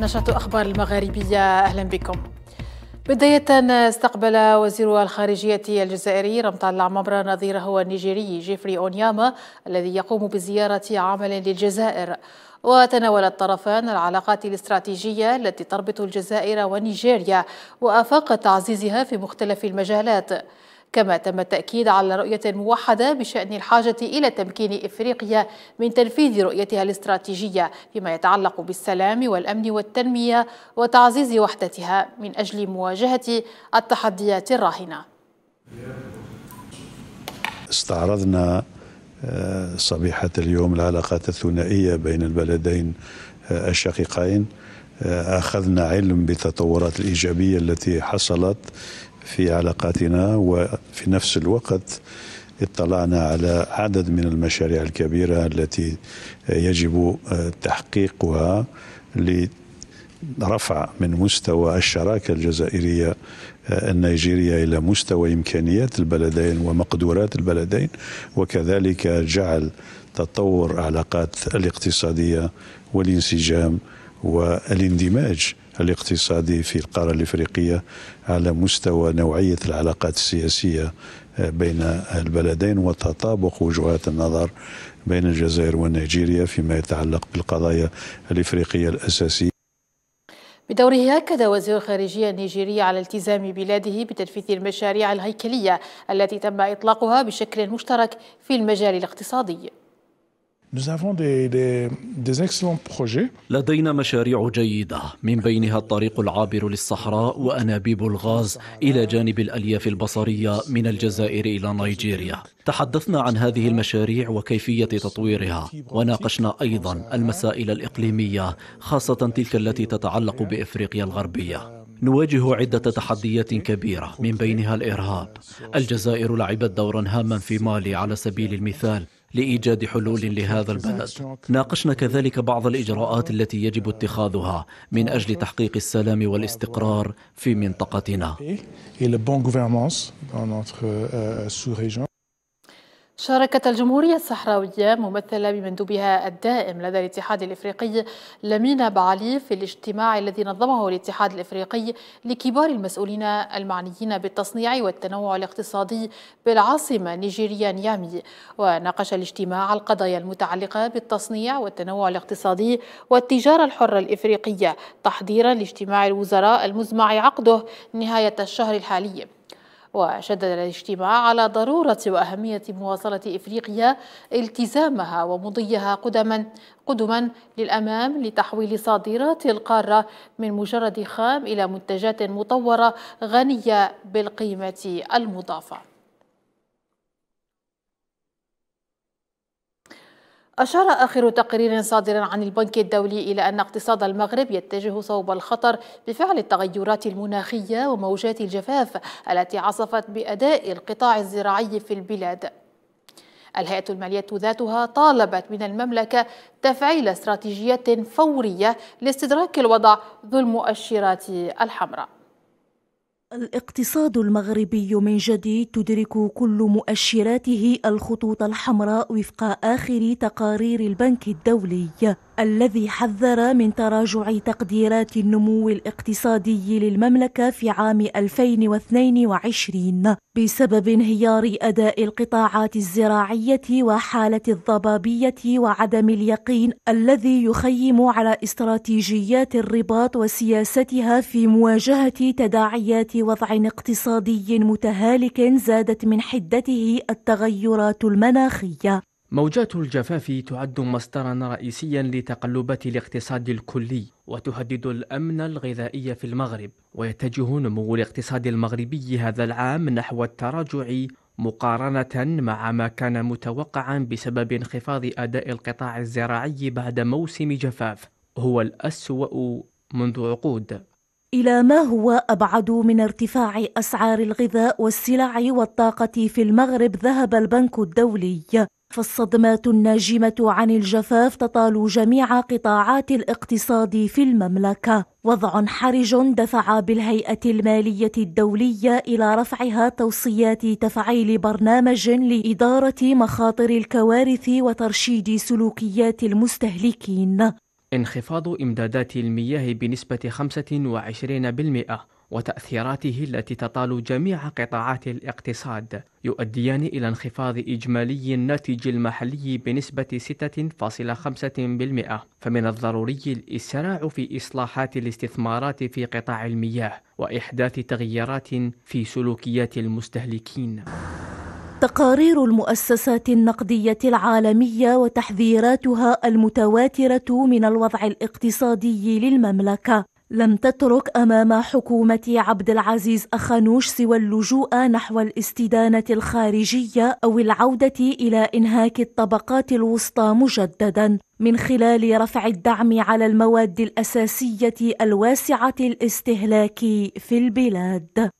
نشرة أخبار المغاربية أهلا بكم بداية استقبل وزير الخارجية الجزائري رمضان العمبرة نظيره النيجيري جيفري أونياما الذي يقوم بزيارة عمل للجزائر وتناول الطرفان العلاقات الاستراتيجية التي تربط الجزائر ونيجيريا وآفاق تعزيزها في مختلف المجالات كما تم التأكيد على رؤية موحدة بشأن الحاجة إلى تمكين إفريقيا من تنفيذ رؤيتها الاستراتيجية فيما يتعلق بالسلام والأمن والتنمية وتعزيز وحدتها من أجل مواجهة التحديات الراهنة استعرضنا آه، صبيحة اليوم العلاقات الثنائية بين البلدين آه، الشقيقين آه، أخذنا علم بالتطورات الإيجابية التي حصلت في علاقاتنا وفي نفس الوقت اطلعنا على عدد من المشاريع الكبيرة التي يجب تحقيقها لرفع من مستوى الشراكة الجزائرية النيجيرية إلى مستوى إمكانيات البلدين ومقدورات البلدين وكذلك جعل تطور العلاقات الاقتصادية والانسجام والاندماج الاقتصادي في القارة الإفريقية على مستوى نوعية العلاقات السياسية آه، بين البلدين وتطابق وجهات النظر بين الجزائر ونيجيريا فيما يتعلق بالقضايا الإفريقية الأساسية بدوره أكد وزير الخارجية النيجيري على التزام بلاده بتنفيذ المشاريع الهيكلية التي تم إطلاقها بشكل مشترك في المجال الاقتصادي لدينا مشاريع جيدة من بينها الطريق العابر للصحراء وأنابيب الغاز إلى جانب الألياف البصرية من الجزائر إلى نيجيريا تحدثنا عن هذه المشاريع وكيفية تطويرها وناقشنا أيضا المسائل الإقليمية خاصة تلك التي تتعلق بإفريقيا الغربية نواجه عدة تحديات كبيرة من بينها الإرهاب الجزائر لعبت دورا هاما في مالي على سبيل المثال لإيجاد حلول لهذا البلد ناقشنا كذلك بعض الإجراءات التي يجب اتخاذها من أجل تحقيق السلام والاستقرار في منطقتنا شاركت الجمهورية الصحراوية ممثلة بمندوبها الدائم لدى الاتحاد الإفريقي لمينا بعلي في الاجتماع الذي نظمه الاتحاد الإفريقي لكبار المسؤولين المعنيين بالتصنيع والتنوع الاقتصادي بالعاصمة نيجيريا نيامي وناقش الاجتماع القضايا المتعلقة بالتصنيع والتنوع الاقتصادي والتجارة الحرة الإفريقية تحضيرا لاجتماع الوزراء المزمع عقده نهاية الشهر الحالي وشدد الاجتماع على ضرورة وأهمية مواصلة إفريقيا التزامها ومضيها قدما قدما للأمام لتحويل صادرات القارة من مجرد خام إلى منتجات مطورة غنية بالقيمة المضافة أشار آخر تقرير صادر عن البنك الدولي إلى أن اقتصاد المغرب يتجه صوب الخطر بفعل التغيرات المناخية وموجات الجفاف التي عصفت بأداء القطاع الزراعي في البلاد الهيئة المالية ذاتها طالبت من المملكة تفعيل استراتيجية فورية لاستدراك الوضع ذو المؤشرات الحمراء الاقتصاد المغربي من جديد تدرك كل مؤشراته الخطوط الحمراء وفق آخر تقارير البنك الدولي الذي حذر من تراجع تقديرات النمو الاقتصادي للمملكة في عام 2022 بسبب انهيار أداء القطاعات الزراعية وحالة الضبابية وعدم اليقين الذي يخيم على استراتيجيات الرباط وسياستها في مواجهة تداعيات وضع اقتصادي متهالك زادت من حدته التغيرات المناخية موجات الجفاف تعد مصدرا رئيسيا لتقلبات الاقتصاد الكلي وتهدد الأمن الغذائي في المغرب ويتجه نمو الاقتصاد المغربي هذا العام نحو التراجع مقارنة مع ما كان متوقعا بسبب انخفاض أداء القطاع الزراعي بعد موسم جفاف هو الأسوأ منذ عقود إلى ما هو أبعد من ارتفاع أسعار الغذاء والسلع والطاقة في المغرب ذهب البنك الدولي فالصدمات الناجمة عن الجفاف تطال جميع قطاعات الاقتصاد في المملكة وضع حرج دفع بالهيئة المالية الدولية إلى رفعها توصيات تفعيل برنامج لإدارة مخاطر الكوارث وترشيد سلوكيات المستهلكين انخفاض إمدادات المياه بنسبة 25% وتأثيراته التي تطال جميع قطاعات الاقتصاد يؤديان إلى انخفاض إجمالي الناتج المحلي بنسبة 6.5% فمن الضروري الإسراع في إصلاحات الاستثمارات في قطاع المياه وإحداث تغييرات في سلوكيات المستهلكين تقارير المؤسسات النقديه العالميه وتحذيراتها المتواتره من الوضع الاقتصادي للمملكه لم تترك أمام حكومة عبد العزيز أخانوش سوى اللجوء نحو الاستدانة الخارجية أو العودة إلى إنهاك الطبقات الوسطى مجددا من خلال رفع الدعم على المواد الأساسية الواسعة الاستهلاك في البلاد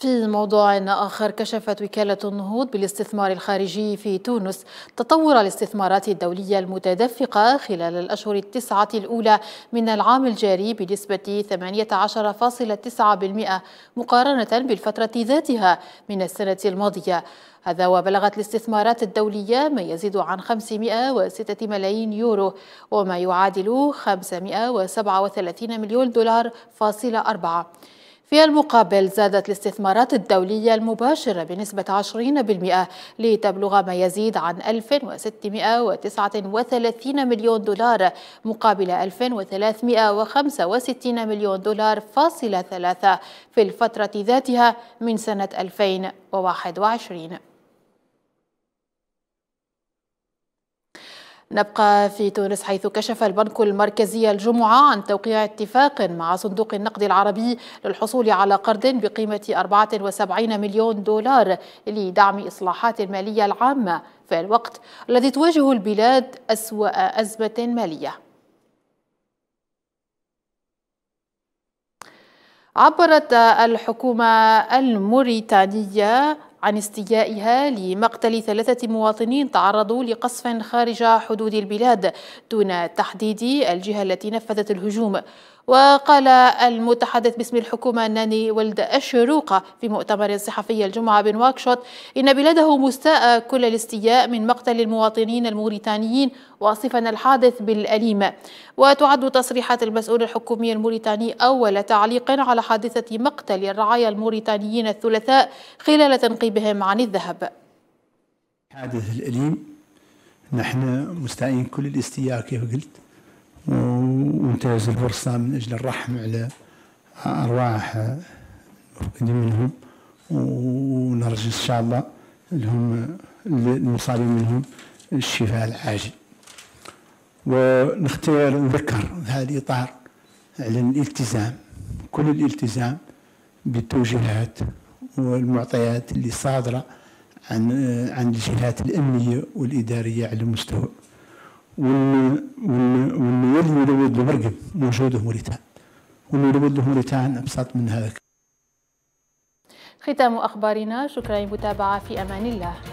في موضوع آخر كشفت وكالة النهوض بالاستثمار الخارجي في تونس تطور الاستثمارات الدولية المتدفقة خلال الأشهر التسعة الأولى من العام الجاري بنسبة 18.9% مقارنة بالفترة ذاتها من السنة الماضية هذا وبلغت الاستثمارات الدولية ما يزيد عن 506 ملايين يورو وما يعادل 537 مليون دولار فاصلة أربعة في المقابل زادت الاستثمارات الدولية المباشرة بنسبة 20% لتبلغ ما يزيد عن 1639 مليون دولار مقابل 1365 مليون دولار فاصلة ثلاثة في الفترة ذاتها من سنة 2021 نبقى في تونس حيث كشف البنك المركزي الجمعة عن توقيع اتفاق مع صندوق النقد العربي للحصول على قرض بقيمة 74 مليون دولار لدعم إصلاحات المالية العامة في الوقت الذي تواجه البلاد أسوأ أزمة مالية عبرت الحكومة الموريتانية عن استيائها لمقتل ثلاثة مواطنين تعرضوا لقصف خارج حدود البلاد دون تحديد الجهة التي نفذت الهجوم وقال المتحدث باسم الحكومة ناني ولد الشروقة في مؤتمر صحفي الجمعة بنواكشوط إن بلاده مستاء كل الاستياء من مقتل المواطنين الموريتانيين واصفا الحادث بالأليمة وتعد تصريحات المسؤول الحكومي الموريتاني أول تعليق على حادثة مقتل الرعايا الموريتانيين الثلاثاء خلال تنقيبهم عن الذهب حادث الأليم نحن مستائين كل الاستياء كيف قلت وانتهز الفرصة من أجل الرحم على أرواح المفقودين منهم ونرجو إن شاء الله لهم المصابين منهم الشفاء العاجل ونختار نذكر في هذا الإطار على الالتزام كل الالتزام بالتوجيهات والمعطيات اللي صادرة عن عن الجهات الأمنية والإدارية على المستوى وأنه وانه يلوذ له مرقب موجوده موريتان وانه يلوذ له موريتان ابسط من هذا ختام اخبارنا شكرا للمتابعه في امان الله